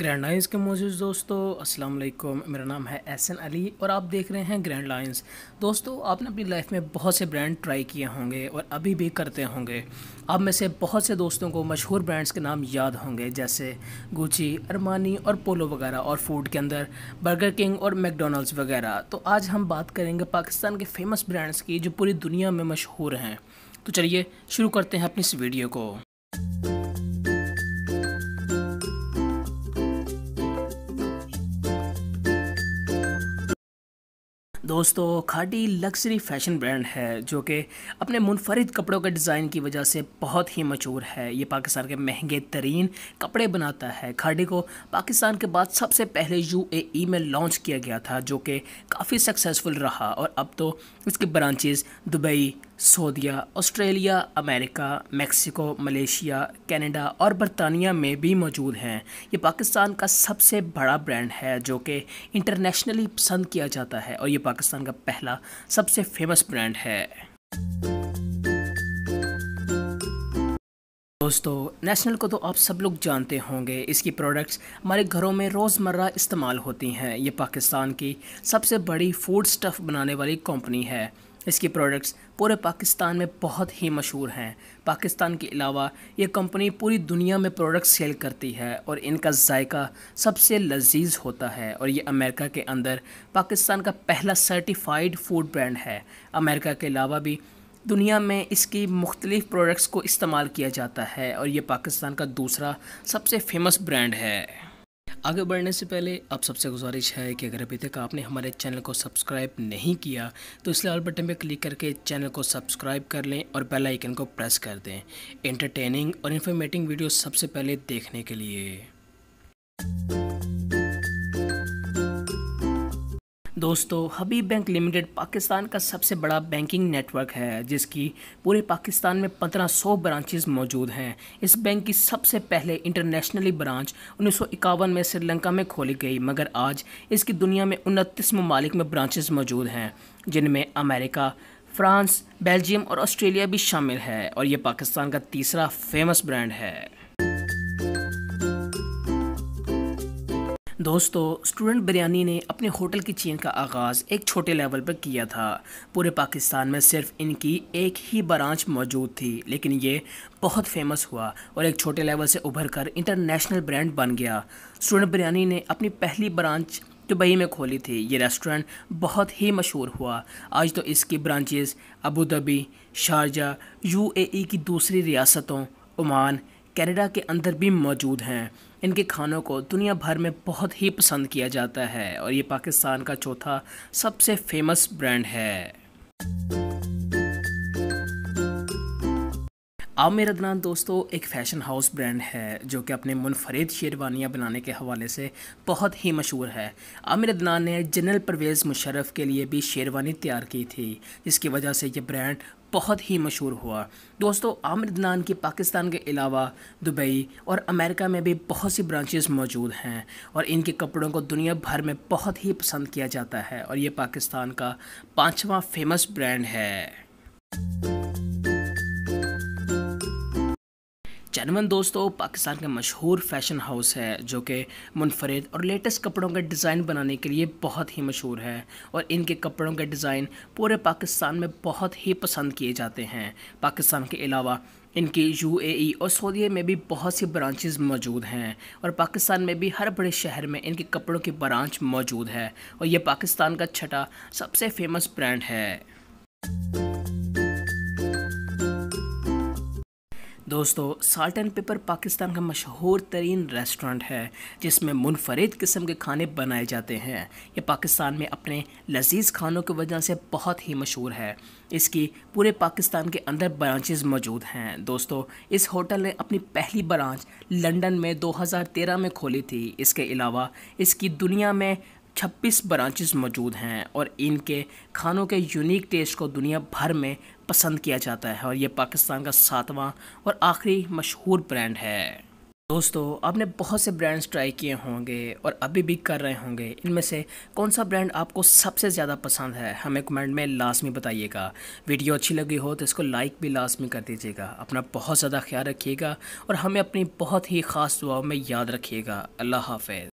grand lines के मौजूद दोस्तों अस्सलाम वालेकुम मेरा नाम है एहसन अली और आप देख रहे हैं ग्रैंड लाइन्स दोस्तों आपने अपनी लाइफ में बहुत से ब्रांड ट्राई किए होंगे और अभी भी करते होंगे आप में से बहुत से दोस्तों को मशहूर ब्रांड्स के नाम याद होंगे जैसे गुची अरमानी और पोलो वगैरह और फूड के अंदर बर्गर किंग और मैकडोनल्ड्स वगैरह तो आज हम बात करेंगे पाकिस्तान के फेमस ब्रांड्स की जो पूरी दुनिया में मशहूर हैं तो चलिए शुरू करते हैं अपनी इस वीडियो को दोस्तों खाटी लग्जरी फैशन ब्रांड है जो कि अपने मुनफरद कपड़ों के डिज़ाइन की वजह से बहुत ही मशहूर है ये पाकिस्तान के महंगे तरीन कपड़े बनाता है खाटी को पाकिस्तान के बाद सबसे पहले यूएई में लॉन्च किया गया था जो कि काफ़ी सक्सेसफुल रहा और अब तो इसकी ब्रांचेज़ दुबई सऊदीया Australia America Mexico Malaysia Canada और बरतानिया में भी मौजूद हैं ये पाकिस्तान का सबसे बड़ा ब्रांड है जो कि इंटरनेशनली पसंद किया जाता है और ये पाकिस्तान का पहला सबसे फेमस ब्रांड है दोस्तों नेशनल को तो आप सब लोग जानते होंगे इसकी प्रोडक्ट्स हमारे घरों में रोज़मर्रा इस्तेमाल होती हैं ये पाकिस्तान की सबसे बड़ी फूड स्टफ़ बनाने वाली कंपनी है इसके प्रोडक्ट्स पूरे पाकिस्तान में बहुत ही मशहूर हैं पाकिस्तान के अलावा ये कंपनी पूरी दुनिया में प्रोडक्ट्स सेल करती है और इनका जायका सबसे लजीज होता है और ये अमेरिका के अंदर पाकिस्तान का पहला सर्टिफाइड फूड ब्रांड है अमेरिका के अलावा भी दुनिया में इसकी मुख्तलिफ़ प्रोडक्ट्स को इस्तेमाल किया जाता है और ये पाकिस्तान का दूसरा सबसे फेमस ब्रांड है आगे बढ़ने से पहले आप सबसे गुजारिश है कि अगर अभी तक आपने हमारे चैनल को सब्सक्राइब नहीं किया तो इसलिए ऑल बटन पर क्लिक करके चैनल को सब्सक्राइब कर लें और बेल आइकन को प्रेस कर दें इंटरटेनिंग और इन्फॉर्मेटिंग वीडियो सबसे पहले देखने के लिए दोस्तों हबीब बैंक लिमिटेड पाकिस्तान का सबसे बड़ा बैंकिंग नेटवर्क है जिसकी पूरे पाकिस्तान में 1500 ब्रांचेस मौजूद हैं इस बैंक की सबसे पहले इंटरनेशनली ब्रांच उन्नीस में श्रीलंका में खोली गई मगर आज इसकी दुनिया में उनतीस ममालिक में ब्रांचेस मौजूद हैं जिनमें अमेरिका फ्रांस बेल्जियम और ऑस्ट्रेलिया भी शामिल है और ये पाकिस्तान का तीसरा फेमस ब्रांड है दोस्तों स्टूडेंट बिरयानी ने अपने होटल की चेन का आगाज़ एक छोटे लेवल पर किया था पूरे पाकिस्तान में सिर्फ इनकी एक ही ब्रांच मौजूद थी लेकिन ये बहुत फेमस हुआ और एक छोटे लेवल से उभर कर इंटरनेशनल ब्रांड बन गया स्टूडेंट बिरयानी ने अपनी पहली ब्रांच दुबई में खोली थी ये रेस्टोरेंट बहुत ही मशहूर हुआ आज तो इसकी ब्रांचेज़ अबू धाबी शारजा यू की दूसरी रियासतों ओमान कनाडा के अंदर भी मौजूद हैं इनके खानों को दुनिया भर में बहुत ही पसंद किया जाता है और ये पाकिस्तान का चौथा सबसे फेमस ब्रांड है आप मेरा दनान दोस्तों एक फैशन हाउस ब्रांड है जो कि अपने मुनफरद शेरवानियाँ बनाने के हवाले से बहुत ही मशहूर है आमिर अदनान ने जनरल परवेज़ मुशरफ़ के लिए भी शेरवानी तैयार की थी जिसकी वजह से ये ब्रांड बहुत ही मशहूर हुआ दोस्तों आमिर दनान की पाकिस्तान के अलावा दुबई और अमेरिका में भी बहुत सी ब्रांचेस मौजूद हैं और इनके कपड़ों को दुनिया भर में बहुत ही पसंद किया जाता है और ये पाकिस्तान का पाँचवा फेमस ब्रांड है जनवन दोस्तों पाकिस्तान के मशहूर फैशन हाउस है जो कि मुनफरद और लेटेस्ट कपड़ों का डिज़ाइन बनाने के लिए बहुत ही मशहूर है और इनके कपड़ों के डिज़ाइन पूरे पाकिस्तान में बहुत ही पसंद किए जाते हैं पाकिस्तान के अलावा इनकी यूएई और सऊदी में भी बहुत सी ब्रांचेस मौजूद हैं और पाकिस्तान में भी हर बड़े शहर में इनके कपड़ों की ब्रांच मौजूद है और ये पाकिस्तान का छठा सबसे फेमस ब्रांड है दोस्तों साल्ट एंड पेपर पाकिस्तान का मशहूर तरीन रेस्टोरेंट है जिसमें मुनफरद किस्म के खाने बनाए जाते हैं यह पाकिस्तान में अपने लजीज खानों की वजह से बहुत ही मशहूर है इसकी पूरे पाकिस्तान के अंदर ब्रांचेज मौजूद हैं दोस्तों इस होटल ने अपनी पहली ब्रांच लंदन में 2013 में खोली थी इसके अलावा इसकी दुनिया में 26 ब्रांचेस मौजूद हैं और इनके खानों के यूनिक टेस्ट को दुनिया भर में पसंद किया जाता है और ये पाकिस्तान का सातवां और आखिरी मशहूर ब्रांड है दोस्तों आपने बहुत से ब्रांड्स ट्राई किए होंगे और अभी भी कर रहे होंगे इनमें से कौन सा ब्रांड आपको सबसे ज़्यादा पसंद है हमें कमेंट में लाजमी बताइएगा वीडियो अच्छी लगी हो तो इसको लाइक भी लाजमी कर दीजिएगा अपना बहुत ज़्यादा ख्याल रखिएगा और हमें अपनी बहुत ही ख़ास दुआओं में याद रखिएगा अल्लाह हाफ